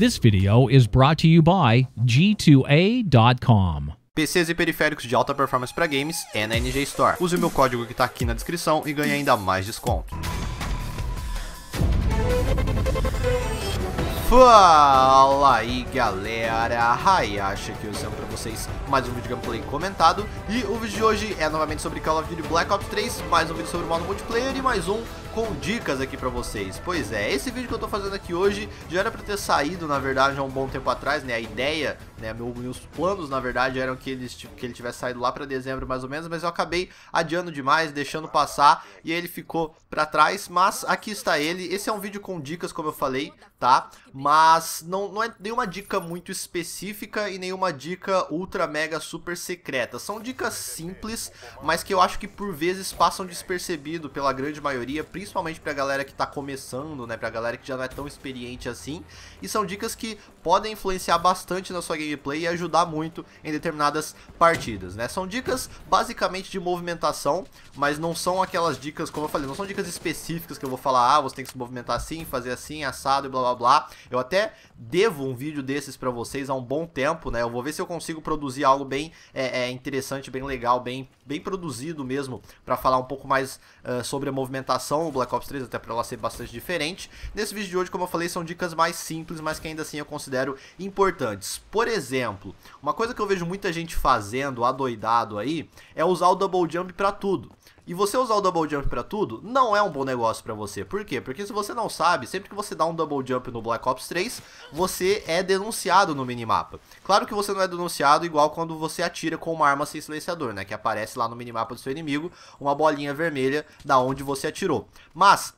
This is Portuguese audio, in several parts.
This video is brought to you by G2A.com. PCs e periféricos de alta performance para games é na NG Store. Use o meu código que está aqui na descrição e ganhe ainda mais desconto. Fala aí galera, Hayashi aqui, eu sou pra vocês mais um vídeo gameplay comentado E o vídeo de hoje é novamente sobre Call of Duty Black Ops 3, mais um vídeo sobre o modo multiplayer e mais um com dicas aqui para vocês. Pois é, esse vídeo que eu tô fazendo aqui hoje já era para ter saído, na verdade, há um bom tempo atrás, né? A ideia, né, meus planos, na verdade, eram que ele, que ele tivesse saído lá para dezembro mais ou menos, mas eu acabei adiando demais, deixando passar e ele ficou para trás, mas aqui está ele. Esse é um vídeo com dicas, como eu falei, tá? Mas não, não é nenhuma dica muito específica e nenhuma dica ultra mega super secreta. São dicas simples, mas que eu acho que por vezes passam despercebido pela grande maioria, principalmente principalmente pra galera que tá começando, né? Pra galera que já não é tão experiente assim. E são dicas que podem influenciar bastante na sua gameplay e ajudar muito em determinadas partidas, né? São dicas basicamente de movimentação, mas não são aquelas dicas, como eu falei, não são dicas específicas que eu vou falar, ah, você tem que se movimentar assim, fazer assim, assado e blá blá blá. Eu até devo um vídeo desses para vocês há um bom tempo, né? Eu vou ver se eu consigo produzir algo bem é, é, interessante, bem legal, bem, bem produzido mesmo, para falar um pouco mais uh, sobre a movimentação o Black Ops 3, até para ela ser bastante diferente. Nesse vídeo de hoje, como eu falei, são dicas mais simples, mas que ainda assim eu considero importantes. Por exemplo, uma coisa que eu vejo muita gente fazendo, adoidado aí, é usar o double jump para tudo. E você usar o double jump para tudo não é um bom negócio para você. Por quê? Porque se você não sabe, sempre que você dá um double jump no Black Ops 3, você é denunciado no minimapa. Claro que você não é denunciado igual quando você atira com uma arma sem silenciador, né? Que aparece lá no minimapa do seu inimigo uma bolinha vermelha da onde você atirou. Mas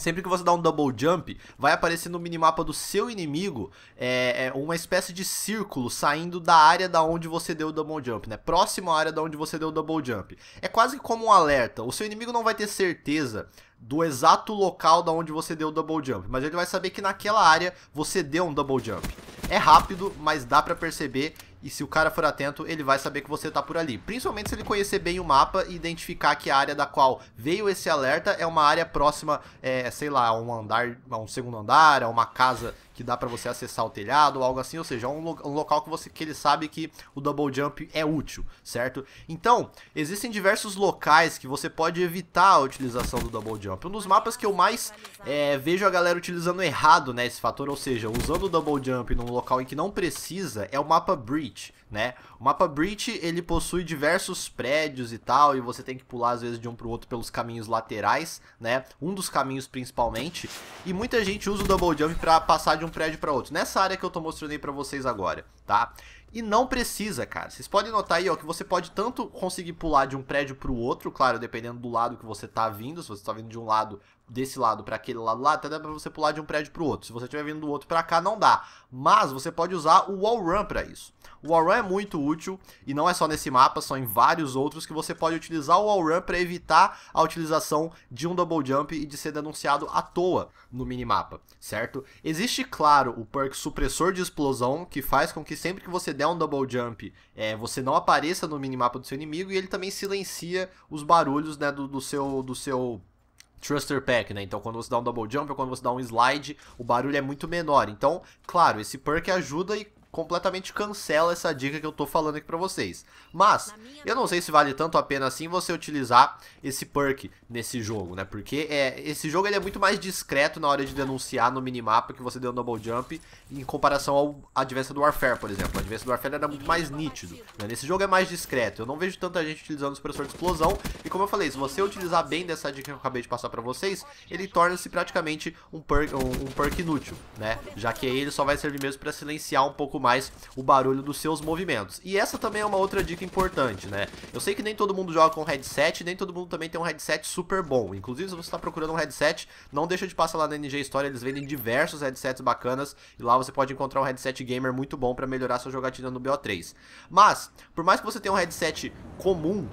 Sempre que você dá um double jump, vai aparecer no minimapa do seu inimigo é, é, uma espécie de círculo saindo da área da onde você deu o double jump, né? Próximo à área da onde você deu o double jump. É quase como um alerta. O seu inimigo não vai ter certeza do exato local da onde você deu o double jump, mas ele vai saber que naquela área você deu um double jump. É rápido, mas dá para perceber e se o cara for atento, ele vai saber que você tá por ali. Principalmente se ele conhecer bem o mapa e identificar que a área da qual veio esse alerta é uma área próxima, é, sei lá, a um andar, a um segundo andar, a uma casa que dá para você acessar o telhado ou algo assim, ou seja, é um, lo um local que você que ele sabe que o double jump é útil, certo? Então, existem diversos locais que você pode evitar a utilização do double jump. Um dos mapas que eu mais é, vejo a galera utilizando errado, né, esse fator, ou seja, usando o double jump num local em que não precisa, é o mapa Breach, né? O mapa Breach, ele possui diversos prédios e tal, e você tem que pular às vezes de um pro outro pelos caminhos laterais, né? Um dos caminhos principalmente, e muita gente usa o double jump para passar de um um prédio para outro. Nessa área que eu tô mostrando aí para vocês agora, tá? E não precisa, cara. Vocês podem notar aí, ó, que você pode tanto conseguir pular de um prédio para o outro, claro, dependendo do lado que você tá vindo. Se você tá vindo de um lado, desse lado para aquele lado lá, até dá para você pular de um prédio para o outro. Se você estiver vindo do outro para cá, não dá. Mas você pode usar o wall run para isso. O wall run é muito útil e não é só nesse mapa, são em vários outros que você pode utilizar o wall run para evitar a utilização de um double jump e de ser denunciado à toa no minimapa, certo? Existe, claro, o perk supressor de explosão que faz com que sempre que você der um double jump, é, você não apareça no minimapa do seu inimigo e ele também silencia os barulhos né, do, do seu do seu thruster pack, né? Então quando você dá um double jump ou quando você dá um slide, o barulho é muito menor. Então, claro, esse perk ajuda e completamente cancela essa dica que eu tô falando aqui pra vocês. Mas, eu não sei se vale tanto a pena assim você utilizar esse perk nesse jogo, né? Porque é, esse jogo ele é muito mais discreto na hora de denunciar no minimapa que você deu um double jump em comparação ao Advanced Warfare, por exemplo. O Advanced Warfare era muito mais nítido, né? Nesse jogo é mais discreto. Eu não vejo tanta gente utilizando o expressor de explosão. E como eu falei, se você utilizar bem dessa dica que eu acabei de passar pra vocês, ele torna-se praticamente um perk, um, um perk inútil, né? Já que ele só vai servir mesmo pra silenciar um pouco mais o barulho dos seus movimentos. E essa também é uma outra dica importante, né? Eu sei que nem todo mundo joga com headset, nem todo mundo também tem um headset super bom. Inclusive, se você está procurando um headset, não deixa de passar lá na NG Store, eles vendem diversos headsets bacanas e lá você pode encontrar um headset gamer muito bom para melhorar sua jogatina no BO3. Mas, por mais que você tenha um headset comum,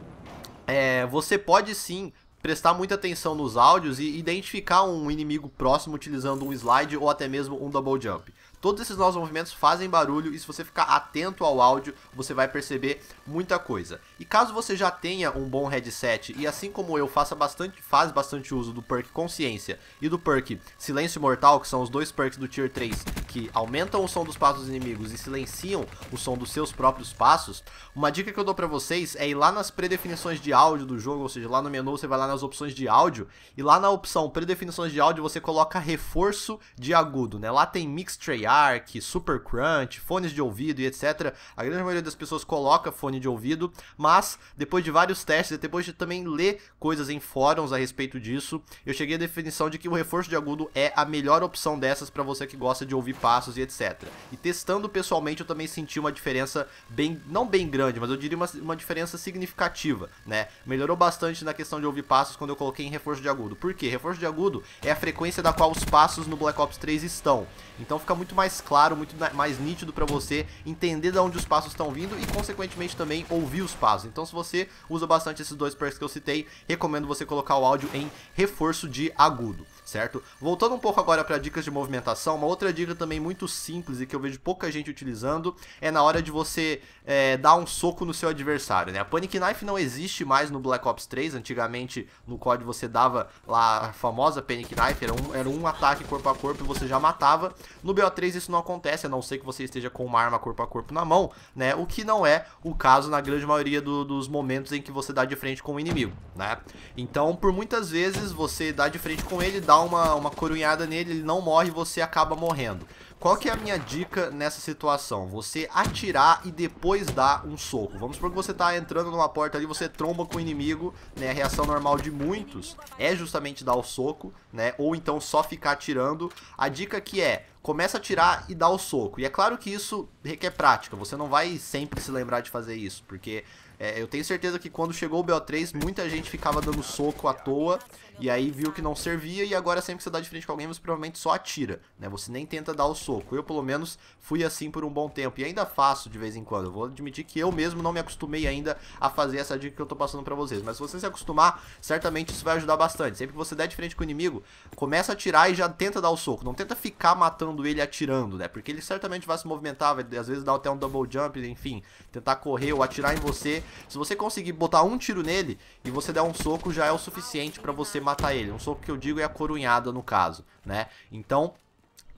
é, você pode sim prestar muita atenção nos áudios e identificar um inimigo próximo utilizando um slide ou até mesmo um double jump. Todos esses novos movimentos fazem barulho e se você ficar atento ao áudio, você vai perceber muita coisa. E caso você já tenha um bom headset e assim como eu faça bastante, faz bastante uso do perk Consciência e do perk Silêncio Mortal, que são os dois perks do Tier 3 que aumentam o som dos passos dos inimigos e silenciam o som dos seus próprios passos, uma dica que eu dou para vocês é ir lá nas predefinições de áudio do jogo, ou seja, lá no menu você vai lá nas opções de áudio e lá na opção predefinições de áudio você coloca reforço de agudo, né? Lá tem Mix Tray Dark, Super Crunch, fones de ouvido e etc. A grande maioria das pessoas coloca fone de ouvido, mas depois de vários testes, e depois de também ler coisas em fóruns a respeito disso, eu cheguei à definição de que o reforço de agudo é a melhor opção dessas para você que gosta de ouvir passos e etc. E testando pessoalmente, eu também senti uma diferença bem, não bem grande, mas eu diria uma, uma diferença significativa, né? Melhorou bastante na questão de ouvir passos quando eu coloquei em reforço de agudo. Por quê? Reforço de agudo é a frequência da qual os passos no Black Ops 3 estão. Então fica muito mais claro, muito mais nítido para você entender de onde os passos estão vindo e, consequentemente, também ouvir os passos. Então, se você usa bastante esses dois perks que eu citei, recomendo você colocar o áudio em reforço de agudo certo? Voltando um pouco agora para dicas de movimentação, uma outra dica também muito simples e que eu vejo pouca gente utilizando é na hora de você é, dar um soco no seu adversário, né? A Panic Knife não existe mais no Black Ops 3, antigamente no COD você dava lá a famosa Panic Knife, era um, era um ataque corpo a corpo e você já matava. No BO3 3 isso não acontece, a não ser que você esteja com uma arma corpo a corpo na mão, né? O que não é o caso na grande maioria do, dos momentos em que você dá de frente com o inimigo, né? Então, por muitas vezes, você dá de frente com ele, dá uma, uma corunhada nele, ele não morre e você acaba morrendo. Qual que é a minha dica nessa situação? Você atirar e depois dar um soco. Vamos supor que você está entrando numa porta ali, você tromba com o inimigo, né? A reação normal de muitos é justamente dar o soco, né? Ou então só ficar atirando. A dica que é, começa a atirar e dá o soco. E é claro que isso requer prática, você não vai sempre se lembrar de fazer isso, porque é, eu tenho certeza que quando chegou o BO3, muita gente ficava dando soco à toa, e aí viu que não servia, e agora sempre que você dá de frente com alguém, você provavelmente só atira, né? Você nem tenta dar o soco. Eu, pelo menos, fui assim por um bom tempo, e ainda faço de vez em quando. Eu vou admitir que eu mesmo não me acostumei ainda a fazer essa dica que eu tô passando pra vocês, mas se você se acostumar, certamente isso vai ajudar bastante. Sempre que você der de frente com o inimigo, começa a atirar e já tenta dar o soco, não tenta ficar matando ele atirando, né? Porque ele certamente vai se movimentar, vai, às vezes dar até um double jump, enfim, tentar correr ou atirar em você se você conseguir botar um tiro nele e você der um soco, já é o suficiente para você matar ele. Um soco que eu digo é a corunhada, no caso, né? Então,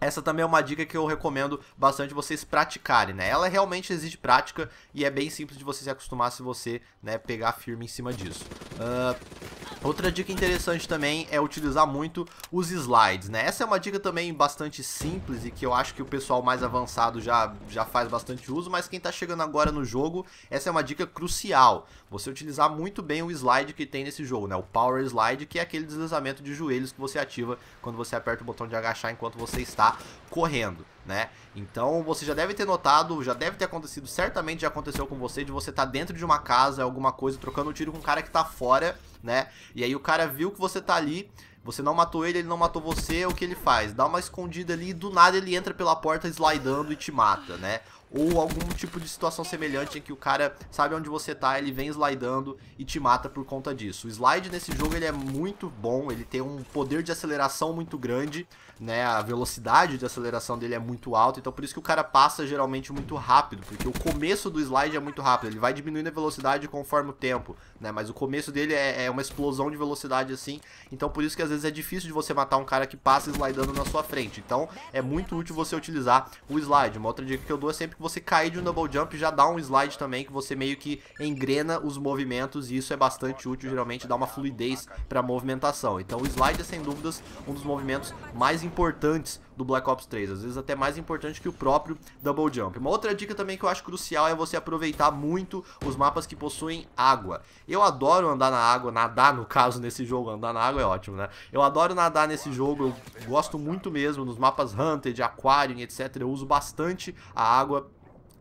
essa também é uma dica que eu recomendo bastante vocês praticarem, né? Ela realmente exige prática e é bem simples de você se acostumar se você né, pegar firme em cima disso. Uh, Outra dica interessante também é utilizar muito os slides, né? Essa é uma dica também bastante simples e que eu acho que o pessoal mais avançado já, já faz bastante uso, mas quem está chegando agora no jogo, essa é uma dica crucial. Você utilizar muito bem o slide que tem nesse jogo, né? O Power Slide, que é aquele deslizamento de joelhos que você ativa quando você aperta o botão de agachar enquanto você está correndo né? Então você já deve ter notado, já deve ter acontecido, certamente já aconteceu com você, de você estar tá dentro de uma casa, alguma coisa, trocando tiro com um cara que está fora, né? E aí o cara viu que você está ali, você não matou ele, ele não matou você, o que ele faz? Dá uma escondida ali e do nada ele entra pela porta slidando e te mata, né? ou algum tipo de situação semelhante em que o cara sabe onde você tá, ele vem slidando e te mata por conta disso. O slide nesse jogo ele é muito bom, ele tem um poder de aceleração muito grande, né? A velocidade de aceleração dele é muito alta, então por isso que o cara passa geralmente muito rápido, porque o começo do slide é muito rápido, ele vai diminuindo a velocidade conforme o tempo, né? Mas o começo dele é, é uma explosão de velocidade assim, então por isso que às vezes é difícil de você matar um cara que passa slidando na sua frente. Então é muito útil você utilizar o slide. Uma outra dica que eu dou é sempre você cair de um double jump já dá um slide também, que você meio que engrena os movimentos e isso é bastante útil, geralmente dá uma fluidez para a movimentação. Então o slide é sem dúvidas um dos movimentos mais importantes do Black Ops 3, às vezes até mais importante que o próprio Double Jump. Uma outra dica também que eu acho crucial é você aproveitar muito os mapas que possuem água. Eu adoro andar na água, nadar no caso nesse jogo, andar na água é ótimo, né? Eu adoro nadar nesse jogo, eu gosto muito mesmo, nos mapas Hunter, de Aquarium, etc. Eu uso bastante a água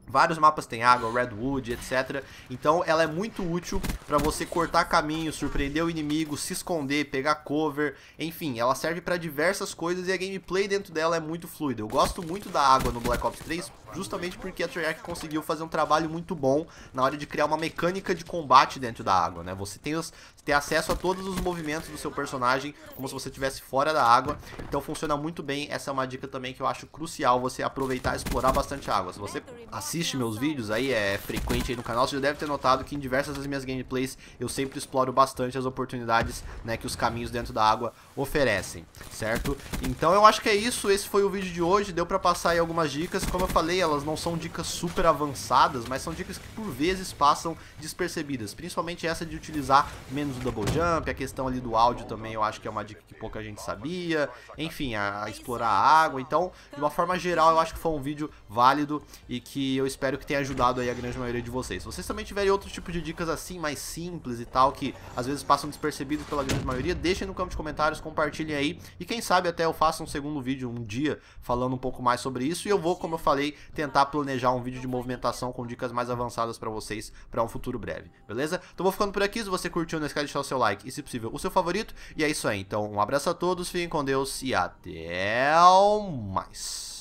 Vários mapas têm água, Redwood, etc. Então ela é muito útil para você cortar caminho, surpreender o inimigo, se esconder, pegar cover. Enfim, ela serve para diversas coisas e a gameplay dentro dela é muito fluida. Eu gosto muito da água no Black Ops 3, justamente porque a Treyarch conseguiu fazer um trabalho muito bom na hora de criar uma mecânica de combate dentro da água, né? Você tem, os, tem acesso a todos os movimentos do seu personagem, como se você estivesse fora da água. Então funciona muito bem. Essa é uma dica também que eu acho crucial você aproveitar e explorar bastante a água. Se você assiste assiste meus vídeos aí, é frequente aí no canal, você já deve ter notado que em diversas das minhas gameplays eu sempre exploro bastante as oportunidades né, que os caminhos dentro da água oferecem, certo? Então eu acho que é isso, esse foi o vídeo de hoje, deu pra passar aí algumas dicas, como eu falei, elas não são dicas super avançadas, mas são dicas que por vezes passam despercebidas, principalmente essa de utilizar menos o double jump, a questão ali do áudio também eu acho que é uma dica que pouca gente sabia, enfim, a, a explorar a água, então de uma forma geral eu acho que foi um vídeo válido e que eu espero que tenha ajudado aí a grande maioria de vocês. Se vocês também tiverem outro tipo de dicas assim, mais simples e tal, que às vezes passam despercebidos pela grande maioria, deixem no campo de comentários, compartilhem aí. E quem sabe até eu faça um segundo vídeo um dia falando um pouco mais sobre isso. E eu vou, como eu falei, tentar planejar um vídeo de movimentação com dicas mais avançadas para vocês para um futuro breve, beleza? Então vou ficando por aqui. Se você curtiu, não esquece de deixar o seu like e, se possível, o seu favorito. E é isso aí. Então, um abraço a todos, fiquem com Deus e até mais.